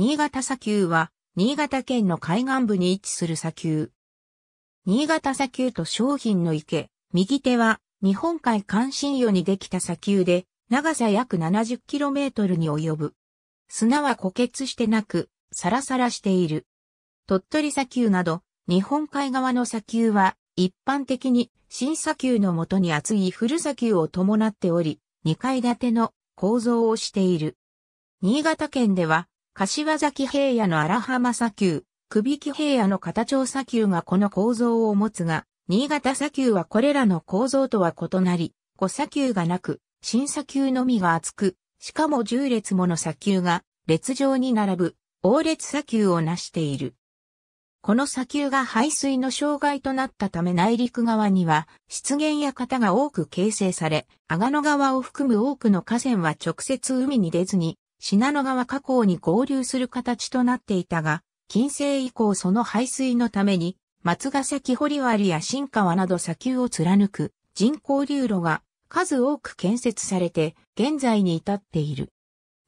新潟砂丘は、新潟県の海岸部に位置する砂丘。新潟砂丘と商品の池、右手は、日本海関心魚にできた砂丘で、長さ約 70km に及ぶ。砂は固結してなく、サラサラしている。鳥取砂丘など、日本海側の砂丘は、一般的に、新砂丘のもとに厚い古砂丘を伴っており、2階建ての構造をしている。新潟県では、柏崎平野の荒浜砂丘、首木平野の片町砂丘がこの構造を持つが、新潟砂丘はこれらの構造とは異なり、小砂丘がなく、新砂丘のみが厚く、しかも10列もの砂丘が列状に並ぶ、王列砂丘を成している。この砂丘が排水の障害となったため内陸側には湿原や型が多く形成され、阿賀野川を含む多くの河川は直接海に出ずに信濃川河口に合流する形となっていたが、近世以降その排水のために、松ヶ崎堀割や新川など砂丘を貫く人工流路が数多く建設されて現在に至っている。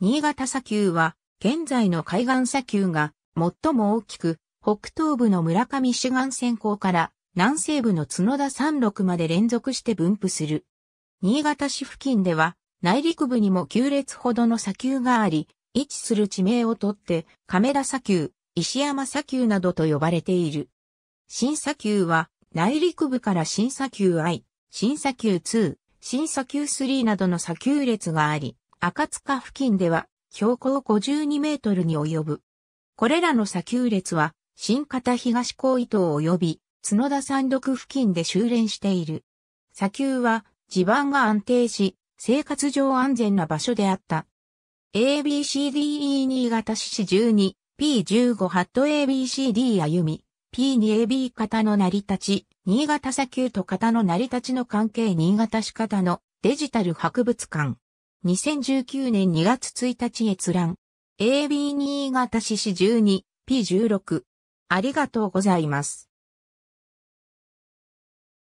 新潟砂丘は現在の海岸砂丘が最も大きく北東部の村上主岸線港から南西部の角田山麓まで連続して分布する。新潟市付近では内陸部にも9列ほどの砂丘があり、位置する地名をとって、亀田砂丘、石山砂丘などと呼ばれている。新砂丘は、内陸部から新砂丘 I、新砂丘2、新砂丘3などの砂丘列があり、赤塚付近では標高52メートルに及ぶ。これらの砂丘列は、新型東高伊東及び角田山麓付近で修練している。砂丘は地盤が安定し、生活上安全な場所であった。ABCDE 新潟市 12P15 ハット ABCD 歩み P2AB 型の成り立ち新潟砂丘と型の成り立ちの関係新潟市型のデジタル博物館2019年2月1日閲覧 AB 新潟市市 12P16 ありがとうございます。